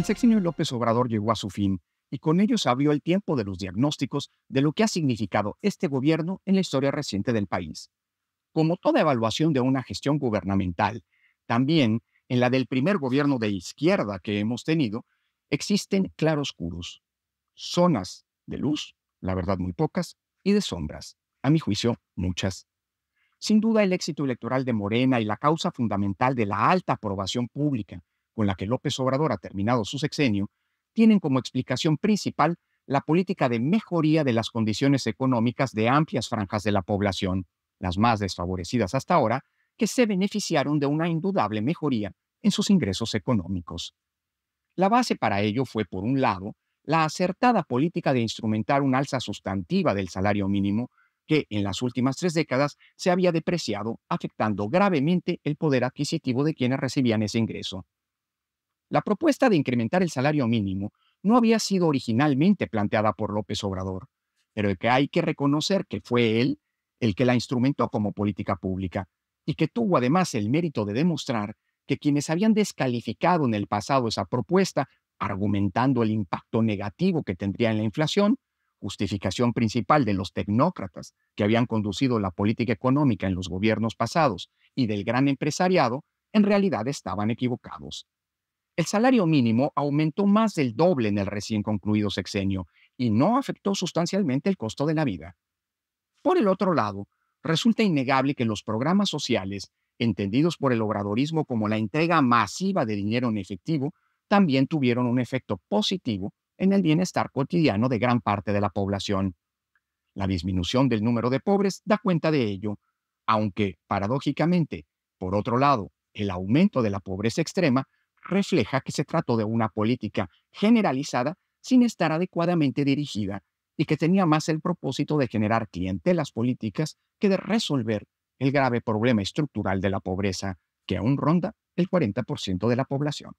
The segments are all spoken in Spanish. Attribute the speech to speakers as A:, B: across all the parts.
A: El sexenio López Obrador llegó a su fin y con ello se abrió el tiempo de los diagnósticos de lo que ha significado este gobierno en la historia reciente del país. Como toda evaluación de una gestión gubernamental, también en la del primer gobierno de izquierda que hemos tenido, existen claroscuros, zonas de luz, la verdad muy pocas, y de sombras, a mi juicio muchas. Sin duda el éxito electoral de Morena y la causa fundamental de la alta aprobación pública con la que López Obrador ha terminado su sexenio, tienen como explicación principal la política de mejoría de las condiciones económicas de amplias franjas de la población, las más desfavorecidas hasta ahora, que se beneficiaron de una indudable mejoría en sus ingresos económicos. La base para ello fue, por un lado, la acertada política de instrumentar una alza sustantiva del salario mínimo que en las últimas tres décadas se había depreciado, afectando gravemente el poder adquisitivo de quienes recibían ese ingreso. La propuesta de incrementar el salario mínimo no había sido originalmente planteada por López Obrador, pero que hay que reconocer que fue él el que la instrumentó como política pública y que tuvo además el mérito de demostrar que quienes habían descalificado en el pasado esa propuesta, argumentando el impacto negativo que tendría en la inflación, justificación principal de los tecnócratas que habían conducido la política económica en los gobiernos pasados y del gran empresariado, en realidad estaban equivocados. El salario mínimo aumentó más del doble en el recién concluido sexenio y no afectó sustancialmente el costo de la vida. Por el otro lado, resulta innegable que los programas sociales, entendidos por el obradorismo como la entrega masiva de dinero en efectivo, también tuvieron un efecto positivo en el bienestar cotidiano de gran parte de la población. La disminución del número de pobres da cuenta de ello, aunque, paradójicamente, por otro lado, el aumento de la pobreza extrema refleja que se trató de una política generalizada sin estar adecuadamente dirigida y que tenía más el propósito de generar clientelas políticas que de resolver el grave problema estructural de la pobreza que aún ronda el 40% de la población.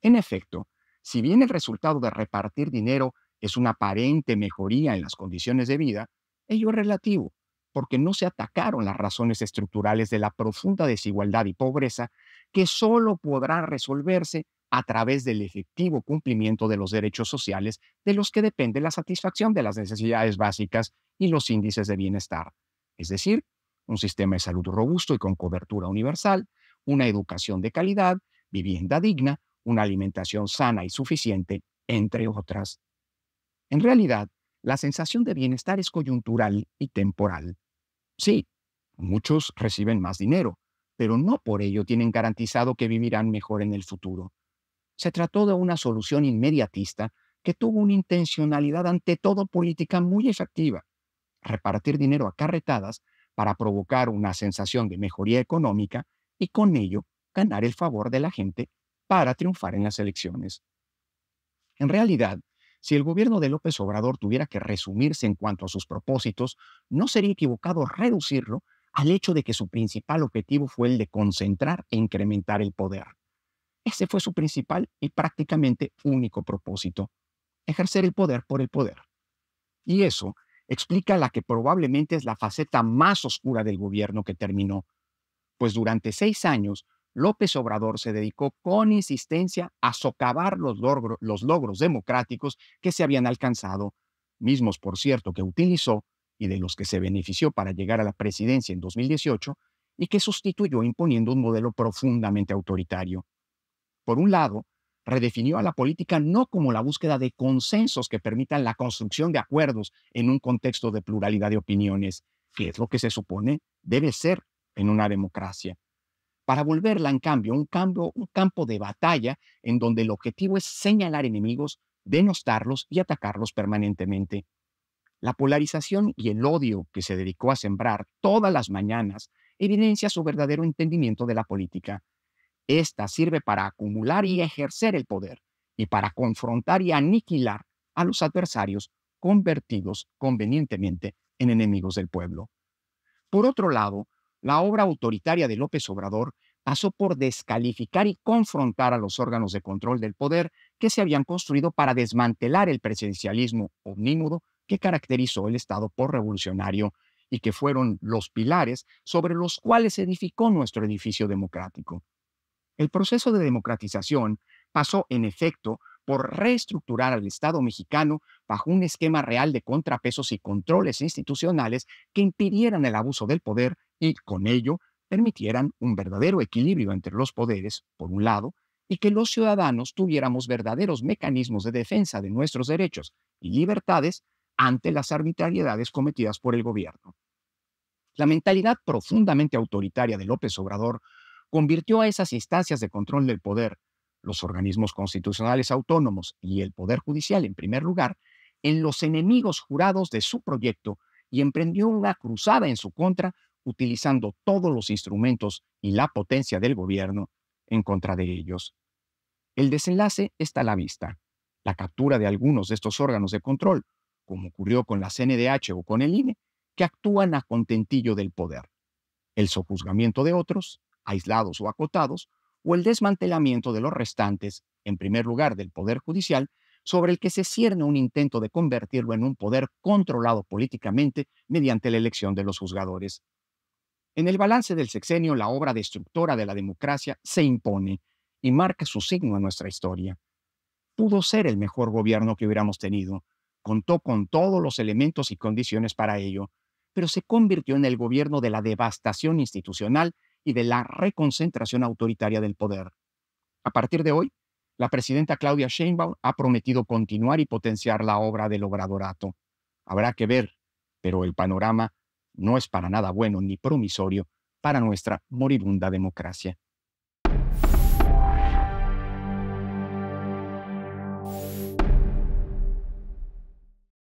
A: En efecto, si bien el resultado de repartir dinero es una aparente mejoría en las condiciones de vida, ello es relativo porque no se atacaron las razones estructurales de la profunda desigualdad y pobreza que solo podrá resolverse a través del efectivo cumplimiento de los derechos sociales de los que depende la satisfacción de las necesidades básicas y los índices de bienestar, es decir, un sistema de salud robusto y con cobertura universal, una educación de calidad, vivienda digna, una alimentación sana y suficiente, entre otras. En realidad, la sensación de bienestar es coyuntural y temporal. Sí, muchos reciben más dinero, pero no por ello tienen garantizado que vivirán mejor en el futuro. Se trató de una solución inmediatista que tuvo una intencionalidad ante todo política muy efectiva. Repartir dinero a carretadas para provocar una sensación de mejoría económica y con ello ganar el favor de la gente para triunfar en las elecciones. En realidad, si el gobierno de López Obrador tuviera que resumirse en cuanto a sus propósitos, no sería equivocado reducirlo al hecho de que su principal objetivo fue el de concentrar e incrementar el poder. Ese fue su principal y prácticamente único propósito, ejercer el poder por el poder. Y eso explica la que probablemente es la faceta más oscura del gobierno que terminó, pues durante seis años López Obrador se dedicó con insistencia a socavar los, logros democráticos que se habían alcanzado, mismos, por cierto, que utilizó y de los que se benefició para llegar a la presidencia en 2018, y que sustituyó imponiendo un modelo profundamente autoritario. Por un lado, redefinió a la política no como la búsqueda de consensos que permitan la construcción de acuerdos en un contexto de pluralidad de opiniones, que es lo que se supone debe ser en una democracia, para volverla, en cambio, un, un campo de batalla en donde el objetivo es señalar enemigos, denostarlos y atacarlos permanentemente. La polarización y el odio que se dedicó a sembrar todas las mañanas evidencia su verdadero entendimiento de la política. Esta sirve para acumular y ejercer el poder y para confrontar y aniquilar a los adversarios convertidos convenientemente en enemigos del pueblo. Por otro lado, la obra autoritaria de López Obrador pasó por descalificar y confrontar a los órganos de control del poder que se habían construido para desmantelar el presidencialismo omnímodo que caracterizó el Estado por revolucionario y que fueron los pilares sobre los cuales se edificó nuestro edificio democrático. El proceso de democratización pasó, en efecto, por reestructurar al Estado mexicano bajo un esquema real de contrapesos y controles institucionales que impidieran el abuso del poder y con ello permitieran un verdadero equilibrio entre los poderes, por un lado, y que los ciudadanos tuviéramos verdaderos mecanismos de defensa de nuestros derechos y libertades ante las arbitrariedades cometidas por el gobierno. La mentalidad profundamente autoritaria de López Obrador convirtió a esas instancias de control del poder, los organismos constitucionales autónomos y el Poder Judicial en primer lugar, en los enemigos jurados de su proyecto y emprendió una cruzada en su contra utilizando todos los instrumentos y la potencia del gobierno en contra de ellos. El desenlace está a la vista. La captura de algunos de estos órganos de control, como ocurrió con la CNDH o con el INE, que actúan a contentillo del poder. El sojuzgamiento de otros, aislados o acotados, o el desmantelamiento de los restantes, en primer lugar del Poder Judicial, sobre el que se cierne un intento de convertirlo en un poder controlado políticamente mediante la elección de los juzgadores en el balance del sexenio, la obra destructora de la democracia se impone y marca su signo en nuestra historia. Pudo ser el mejor gobierno que hubiéramos tenido, contó con todos los elementos y condiciones para ello, pero se convirtió en el gobierno de la devastación institucional y de la reconcentración autoritaria del poder. A partir de hoy, la presidenta Claudia Sheinbaum ha prometido continuar y potenciar la obra del obradorato. Habrá que ver, pero el panorama no es para nada bueno ni promisorio para nuestra moribunda democracia.